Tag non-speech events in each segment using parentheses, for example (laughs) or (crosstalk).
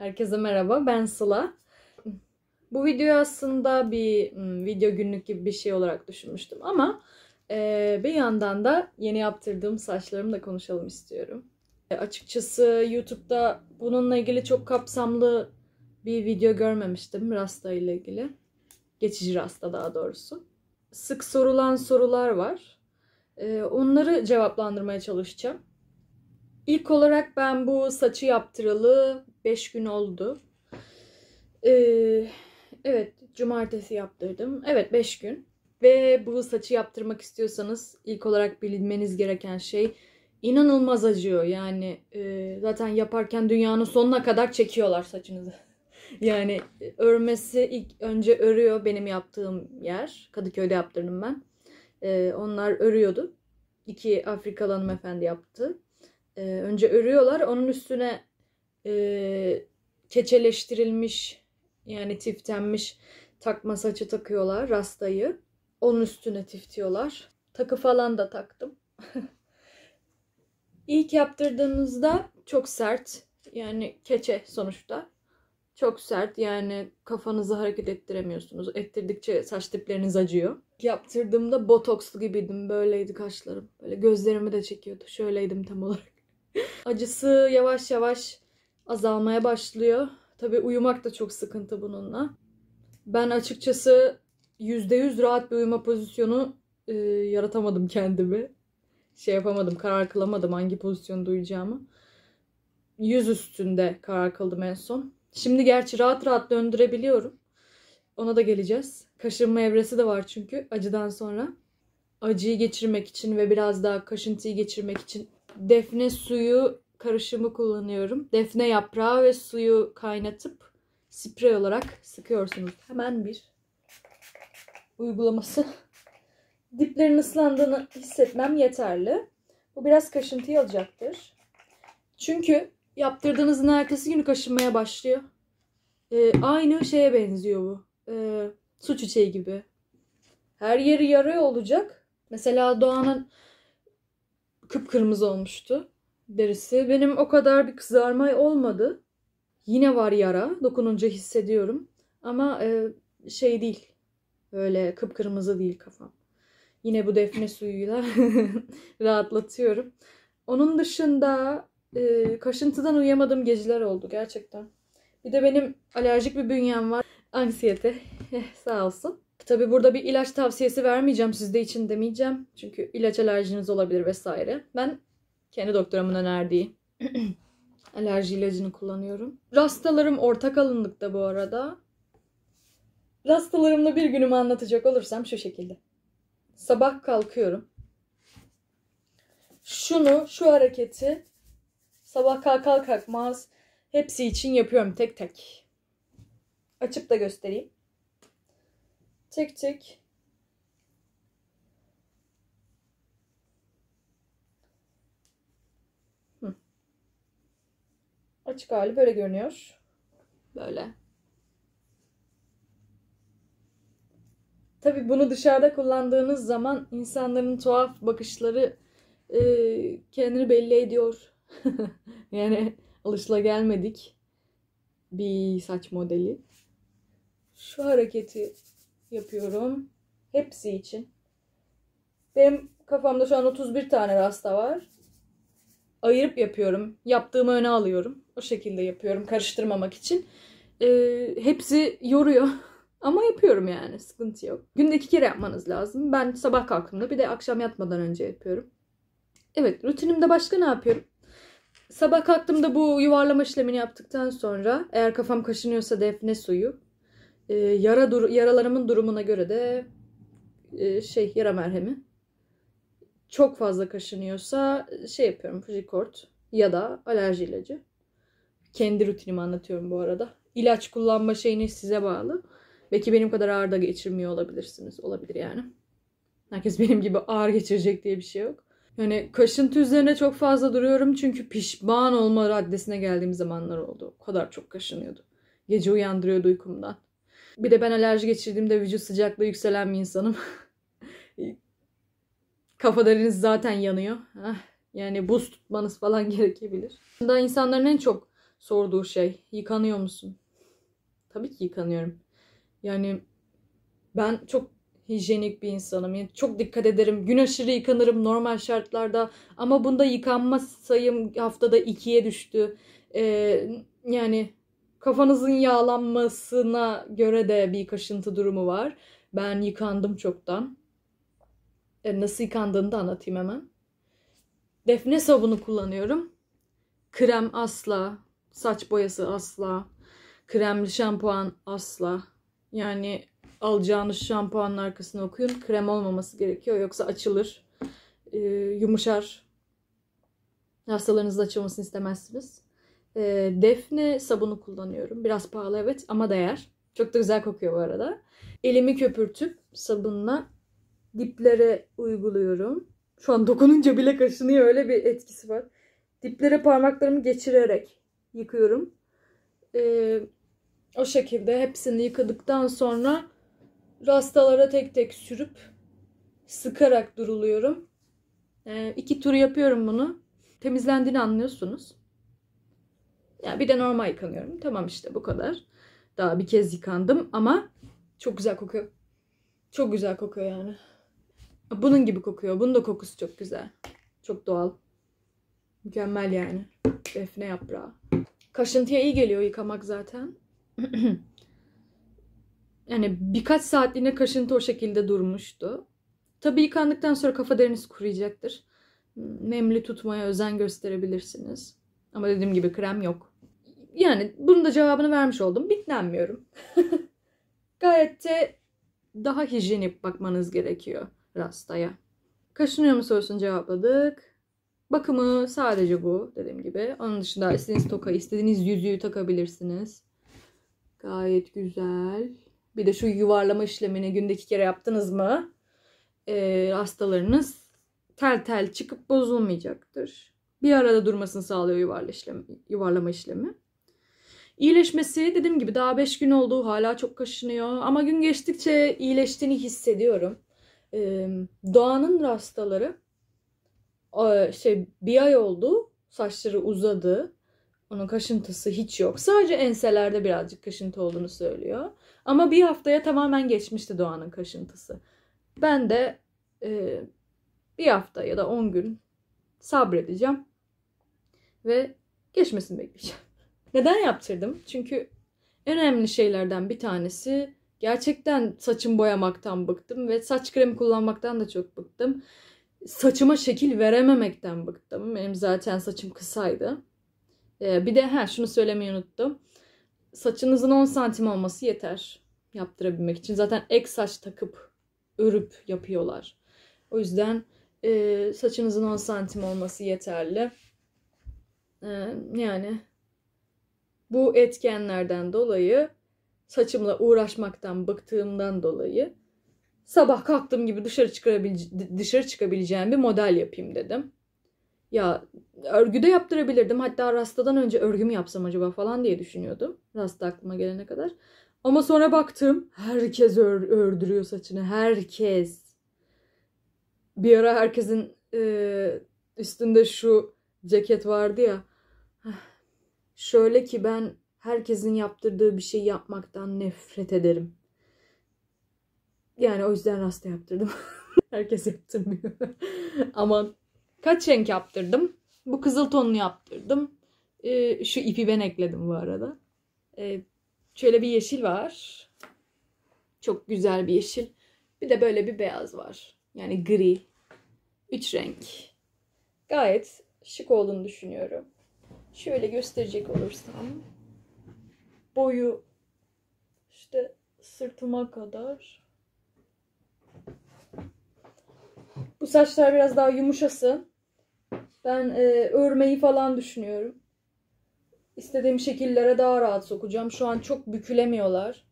Herkese merhaba, ben Sıla. Bu videoyu aslında bir hmm, video günlük gibi bir şey olarak düşünmüştüm ama e, bir yandan da yeni yaptırdığım saçlarımla konuşalım istiyorum. E, açıkçası YouTube'da bununla ilgili çok kapsamlı bir video görmemiştim rasta ile ilgili. Geçici rasta daha doğrusu. Sık sorulan sorular var. E, onları cevaplandırmaya çalışacağım. İlk olarak ben bu saçı yaptıralı 5 gün oldu. Ee, evet cumartesi yaptırdım. Evet 5 gün. Ve bu saçı yaptırmak istiyorsanız ilk olarak bilmeniz gereken şey inanılmaz acıyor. Yani e, zaten yaparken dünyanın sonuna kadar çekiyorlar saçınızı. (laughs) yani örmesi ilk önce örüyor benim yaptığım yer. Kadıköy'de yaptırdım ben. E, onlar örüyordu. İki Afrikalı hanımefendi yaptı. E, önce örüyorlar. Onun üstüne e, keçeleştirilmiş yani tiftenmiş takma saçı takıyorlar rastayı. Onun üstüne tiftiyorlar. Takı falan da taktım. (laughs) İlk yaptırdığınızda çok sert. Yani keçe sonuçta. Çok sert yani kafanızı hareket ettiremiyorsunuz. Ettirdikçe saç tipleriniz acıyor. Yaptırdığımda botokslu gibiydim. Böyleydi kaşlarım. Böyle gözlerimi de çekiyordu. Şöyleydim tam olarak. (laughs) Acısı yavaş yavaş azalmaya başlıyor. Tabii uyumak da çok sıkıntı bununla. Ben açıkçası %100 rahat bir uyuma pozisyonu e, yaratamadım kendimi. Şey yapamadım, karar kılamadım hangi pozisyonda uyuyacağımı. Yüz üstünde karar kıldım en son. Şimdi gerçi rahat rahat döndürebiliyorum. Ona da geleceğiz. Kaşınma evresi de var çünkü acıdan sonra. Acıyı geçirmek için ve biraz daha kaşıntıyı geçirmek için defne suyu karışımı kullanıyorum. Defne yaprağı ve suyu kaynatıp sprey olarak sıkıyorsunuz. Hemen bir uygulaması. (laughs) Diplerin ıslandığını hissetmem yeterli. Bu biraz kaşıntıyı alacaktır. Çünkü yaptırdığınızın ertesi günü kaşınmaya başlıyor. Ee, aynı şeye benziyor bu. Ee, su çiçeği gibi. Her yeri yarıyor olacak. Mesela Doğan'ın kıpkırmızı olmuştu derisi. Benim o kadar bir kızarma olmadı. Yine var yara. Dokununca hissediyorum. Ama e, şey değil. Böyle kıpkırmızı değil kafam. Yine bu defne suyuyla (laughs) rahatlatıyorum. Onun dışında e, kaşıntıdan uyuyamadığım geceler oldu gerçekten. Bir de benim alerjik bir bünyem var. Anksiyete. (laughs) Eh, sağ olsun. Tabi burada bir ilaç tavsiyesi vermeyeceğim sizde için demeyeceğim. Çünkü ilaç alerjiniz olabilir vesaire. Ben kendi doktoramın önerdiği (clears throat) alerji ilacını kullanıyorum. Rastalarım ortak alındıkta bu arada. Rastalarımla bir günümü anlatacak olursam şu şekilde. Sabah kalkıyorum. Şunu, şu hareketi sabah kalkar kalkmaz hepsi için yapıyorum tek tek. Açıp da göstereyim. Tek tek Açık hali böyle görünüyor. Böyle. Tabii bunu dışarıda kullandığınız zaman insanların tuhaf bakışları e, kendini belli ediyor. (laughs) yani alışla gelmedik bir saç modeli. Şu hareketi yapıyorum. Hepsi için. Benim kafamda şu an 31 tane rasta var ayırıp yapıyorum. Yaptığımı öne alıyorum. O şekilde yapıyorum karıştırmamak için. E, hepsi yoruyor. (laughs) Ama yapıyorum yani sıkıntı yok. Günde iki kere yapmanız lazım. Ben sabah kalktığımda bir de akşam yatmadan önce yapıyorum. Evet rutinimde başka ne yapıyorum? Sabah kalktığımda bu yuvarlama işlemini yaptıktan sonra eğer kafam kaşınıyorsa defne suyu. E, yara dur yaralarımın durumuna göre de e, şey yara merhemi çok fazla kaşınıyorsa e, şey yapıyorum fujicort ya da alerji ilacı. Kendi rutinimi anlatıyorum bu arada. İlaç kullanma şeyini size bağlı. Belki benim kadar ağır da geçirmiyor olabilirsiniz. Olabilir yani. Herkes benim gibi ağır geçirecek diye bir şey yok. Yani kaşıntı üzerine çok fazla duruyorum çünkü pişman olma raddesine geldiğim zamanlar oldu. O kadar çok kaşınıyordu. Gece uyandırıyordu uykumdan. Bir de ben alerji geçirdiğimde vücut sıcaklığı yükselen bir insanım. (laughs) Kafalarınız zaten yanıyor. Ah, yani buz tutmanız falan (laughs) gerekebilir. Daha insanların en çok sorduğu şey yıkanıyor musun? Tabii ki yıkanıyorum. Yani ben çok hijyenik bir insanım. Yani çok dikkat ederim. Gün aşırı yıkanırım normal şartlarda. Ama bunda yıkanma sayım haftada ikiye düştü. Ee, yani kafanızın yağlanmasına göre de bir kaşıntı durumu var. Ben yıkandım çoktan. E, nasıl yıkandığını da anlatayım hemen. Defne sabunu kullanıyorum. Krem asla, saç boyası asla, kremli şampuan asla. Yani alacağınız şampuanın arkasını okuyun. Krem olmaması gerekiyor yoksa açılır, e, yumuşar. Hastalarınızın açılmasını istemezsiniz. E, defne sabunu kullanıyorum. Biraz pahalı evet ama değer. Çok da güzel kokuyor bu arada. Elimi köpürtüp sabunla diplere uyguluyorum. Şu an dokununca bile kaşınıyor öyle bir etkisi var. Diplere parmaklarımı geçirerek yıkıyorum. Ee, o şekilde hepsini yıkadıktan sonra rastalara tek tek sürüp sıkarak duruluyorum. Ee, iki tur yapıyorum bunu. Temizlendiğini anlıyorsunuz. Ya bir de normal yıkanıyorum. Tamam işte bu kadar. Daha bir kez yıkandım ama çok güzel kokuyor. Çok güzel kokuyor yani. Bunun gibi kokuyor. Bunun da kokusu çok güzel. Çok doğal. Mükemmel yani. Defne yaprağı. Kaşıntıya iyi geliyor yıkamak zaten. (clears throat) yani birkaç saatliğine kaşıntı o şekilde durmuştu. Tabii yıkandıktan sonra kafa deriniz kuruyacaktır. Nemli tutmaya özen gösterebilirsiniz. Ama dediğim gibi krem yok. Yani bunun da cevabını vermiş oldum. Bitlenmiyorum. (laughs) Gayet de daha hijyenik bakmanız gerekiyor rastaya. Kaşınıyor mu sorusunu cevapladık. Bakımı sadece bu dediğim gibi. Onun dışında istediğiniz toka, istediğiniz yüzüğü takabilirsiniz. Gayet güzel. Bir de şu yuvarlama işlemini günde iki kere yaptınız mı? E, hastalarınız tel tel çıkıp bozulmayacaktır. Bir arada durmasını sağlıyor yuvarla işlemi, yuvarlama işlemi. İyileşmesi dediğim gibi daha 5 gün oldu hala çok kaşınıyor ama gün geçtikçe iyileştiğini hissediyorum e, doğanın rastaları e, şey bir ay oldu saçları uzadı onun kaşıntısı hiç yok. Sadece enselerde birazcık kaşıntı olduğunu söylüyor. Ama bir haftaya tamamen geçmişti Doğan'ın kaşıntısı. Ben de e, bir hafta ya da 10 gün sabredeceğim. Ve geçmesini bekleyeceğim. (laughs) Neden yaptırdım? Çünkü önemli şeylerden bir tanesi Gerçekten saçım boyamaktan bıktım ve saç kremi kullanmaktan da çok bıktım. Saçıma şekil verememekten bıktım. Benim zaten saçım kısaydı. Ee, bir de ha şunu söylemeyi unuttum. Saçınızın 10 santim olması yeter yaptırabilmek için. Zaten ek saç takıp örüp yapıyorlar. O yüzden e, saçınızın 10 santim olması yeterli. E, yani bu etkenlerden dolayı saçımla uğraşmaktan bıktığımdan dolayı sabah kalktığım gibi dışarı çıkarabilece- dışarı çıkabileceğim bir model yapayım dedim. Ya örgü de yaptırabilirdim. Hatta rastadan önce örgümü yapsam acaba falan diye düşünüyordum. Rasta aklıma gelene kadar. Ama sonra baktım herkes ör, ördürüyor saçını. Herkes. Bir ara herkesin e, üstünde şu ceket vardı ya. Şöyle ki ben herkesin yaptırdığı bir şey yapmaktan nefret ederim. Yani o yüzden rasta yaptırdım. (laughs) Herkes yaptırmıyor. (laughs) Ama kaç renk yaptırdım? Bu kızıl tonunu yaptırdım. Ee, şu ipi ben ekledim bu arada. Ee, şöyle bir yeşil var. Çok güzel bir yeşil. Bir de böyle bir beyaz var. Yani gri. Üç renk. Gayet şık olduğunu düşünüyorum. Şöyle gösterecek olursam boyu işte sırtıma kadar. Bu saçlar biraz daha yumuşasın. Ben e, örmeyi falan düşünüyorum. İstediğim şekillere daha rahat sokacağım. Şu an çok bükülemiyorlar.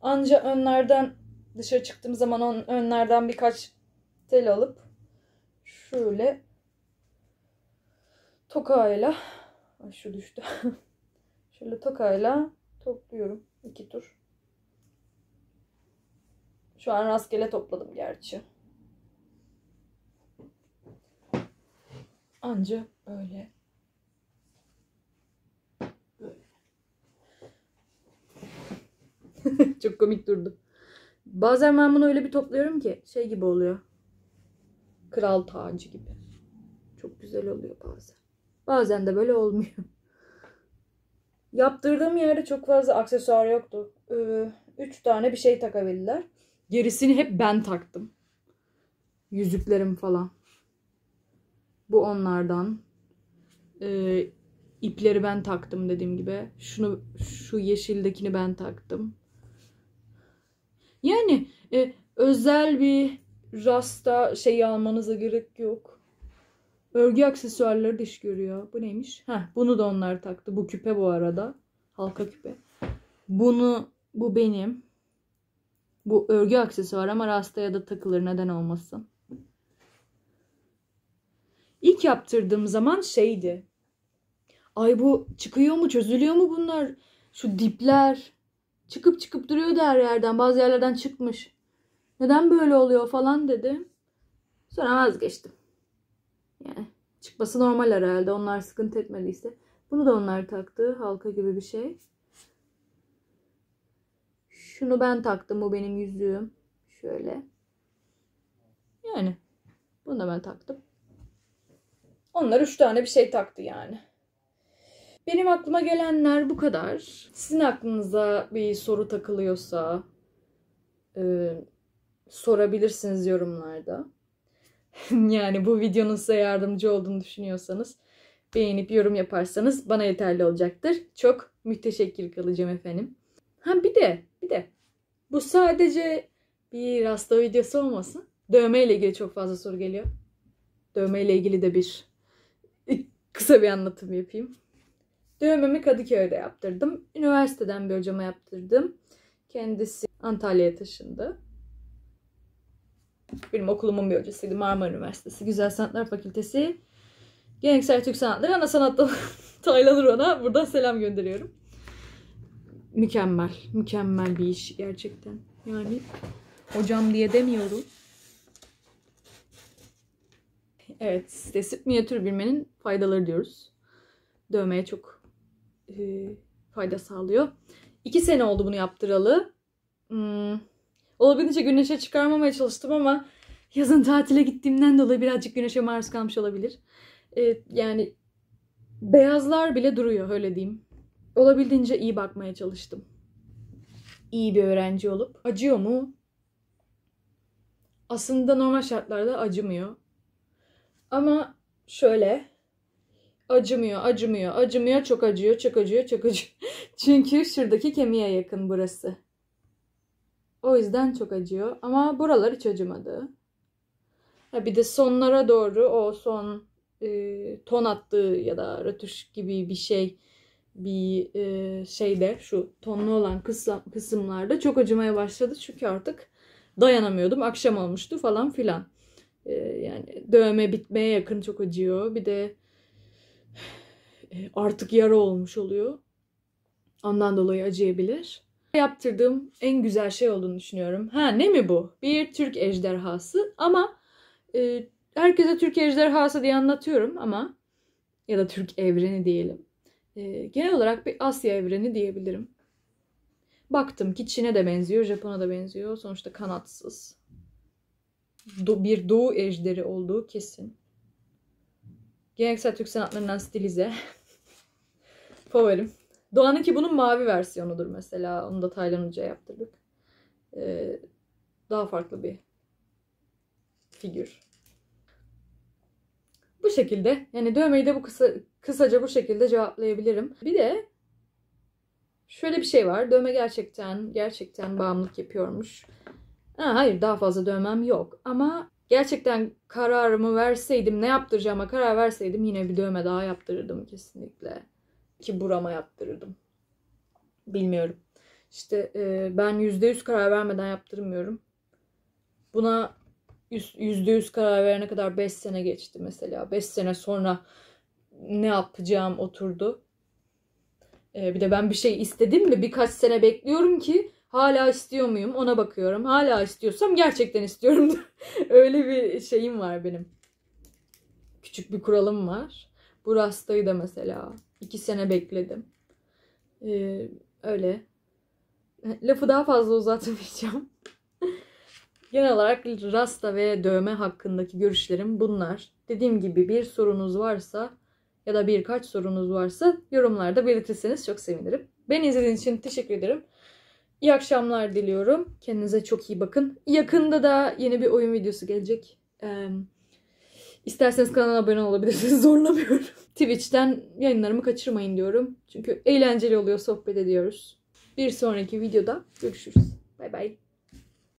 Anca önlerden dışarı çıktığım zaman on, önlerden birkaç tel alıp şöyle tokayla ay şu düştü. (laughs) şöyle tokayla topluyorum iki tur. Şu an rastgele topladım gerçi. Anca böyle. (laughs) Çok komik durdu. Bazen ben bunu öyle bir topluyorum ki şey gibi oluyor. Kral tacı gibi. Çok güzel oluyor bazen. Bazen de böyle olmuyor. Yaptırdığım yerde çok fazla aksesuar yoktu. Ee, üç tane bir şey takabildiler. Gerisini hep ben taktım. Yüzüklerim falan. Bu onlardan. Ee, ipleri ben taktım dediğim gibi. Şunu şu yeşildekini ben taktım. Yani e, özel bir rasta şeyi almanıza gerek yok. Örgü aksesuarları dış görüyor. Bu neymiş? Heh, bunu da onlar taktı. Bu küpe bu arada. Halka küpe. Bunu, bu benim. Bu örgü aksesuar ama rastaya da takılır. Neden olmasın? İlk yaptırdığım zaman şeydi. Ay bu çıkıyor mu çözülüyor mu bunlar? Şu dipler çıkıp çıkıp duruyordu her yerden. Bazı yerlerden çıkmış. Neden böyle oluyor falan dedim. Sonra vazgeçtim. Yani çıkması normal herhalde. Onlar sıkıntı etmediyse. Bunu da onlar taktı. Halka gibi bir şey. Şunu ben taktım. Bu benim yüzüğüm. Şöyle. Yani. Bunu da ben taktım. Onlar üç tane bir şey taktı yani. Benim aklıma gelenler bu kadar. Sizin aklınıza bir soru takılıyorsa e, sorabilirsiniz yorumlarda. (laughs) yani bu videonun size yardımcı olduğunu düşünüyorsanız beğenip yorum yaparsanız bana yeterli olacaktır. Çok müteşekkir kalacağım efendim. Ha bir de bir de bu sadece bir hasta videosu olmasın. Dövme ile ilgili çok fazla soru geliyor. Dövme ile ilgili de bir (laughs) kısa bir anlatım yapayım. Dövmemi Kadıköy'de yaptırdım. Üniversiteden bir hocama yaptırdım. Kendisi Antalya'ya taşındı. Benim okulumun bir hocasıydı. Marmara Üniversitesi Güzel Sanatlar Fakültesi. Geleneksel Türk Sanatları ana sanat dalı (laughs) taylanır ona. Buradan selam gönderiyorum. Mükemmel. Mükemmel bir iş gerçekten. Yani hocam diye demiyorum. Evet, sitesi minyatür bilmenin faydaları diyoruz. Dövmeye çok e, fayda sağlıyor. İki sene oldu bunu yaptıralı. Hmm, olabildiğince güneşe çıkarmamaya çalıştım ama yazın tatile gittiğimden dolayı birazcık güneşe maruz kalmış olabilir. Ee, yani beyazlar bile duruyor öyle diyeyim. Olabildiğince iyi bakmaya çalıştım. İyi bir öğrenci olup. Acıyor mu? Aslında normal şartlarda acımıyor. Ama şöyle acımıyor, acımıyor, acımıyor, çok acıyor, çok acıyor, çok acıyor. (laughs) Çünkü şuradaki kemiğe yakın burası. O yüzden çok acıyor. Ama buraları hiç acımadı. Ya bir de sonlara doğru o son e, ton attığı ya da rötuş gibi bir şey bir e, şeyde şu tonlu olan kısım, kısımlarda çok acımaya başladı. Çünkü artık dayanamıyordum. Akşam olmuştu falan filan. E, yani dövme bitmeye yakın çok acıyor. Bir de e, artık yara olmuş oluyor. Ondan dolayı acıyabilir yaptırdığım en güzel şey olduğunu düşünüyorum. Ha ne mi bu? Bir Türk ejderhası ama e, herkese Türk ejderhası diye anlatıyorum ama ya da Türk evreni diyelim. E, genel olarak bir Asya evreni diyebilirim. Baktım ki Çin'e de benziyor, Japon'a da benziyor. Sonuçta kanatsız. Do- bir doğu ejderi olduğu kesin. Geleneksel Türk sanatlarından stilize. (laughs) Favorim. Doğan'ın ki bunun mavi versiyonudur mesela. Onu da Taylan Hoca'ya yaptırdık. Ee, daha farklı bir figür. Bu şekilde yani dövmeyi de bu kısa, kısaca bu şekilde cevaplayabilirim. Bir de şöyle bir şey var. Dövme gerçekten gerçekten bağımlılık yapıyormuş. Ha, hayır daha fazla dövmem yok ama gerçekten kararımı verseydim ne yaptıracağıma karar verseydim yine bir dövme daha yaptırırdım kesinlikle ki burama yaptırırdım. Bilmiyorum. İşte e, ben yüz karar vermeden yaptırmıyorum. Buna yüzde yüz karar verene kadar 5 sene geçti mesela. 5 sene sonra ne yapacağım oturdu. E, bir de ben bir şey istedim mi birkaç sene bekliyorum ki hala istiyor muyum ona bakıyorum. Hala istiyorsam gerçekten istiyorum. (laughs) Öyle bir şeyim var benim. Küçük bir kuralım var. Bu rastayı da mesela İki sene bekledim. Ee, öyle. Lafı daha fazla uzatmayacağım. (laughs) Genel olarak rasta ve dövme hakkındaki görüşlerim bunlar. Dediğim gibi bir sorunuz varsa ya da birkaç sorunuz varsa yorumlarda belirtirseniz çok sevinirim. Beni izlediğiniz için teşekkür ederim. İyi akşamlar diliyorum. Kendinize çok iyi bakın. Yakında da yeni bir oyun videosu gelecek. Ee, İsterseniz kanala abone olabilirsiniz. (laughs) Zorlamıyorum. Twitch'ten yayınlarımı kaçırmayın diyorum. Çünkü eğlenceli oluyor. Sohbet ediyoruz. Bir sonraki videoda görüşürüz. Bay bay.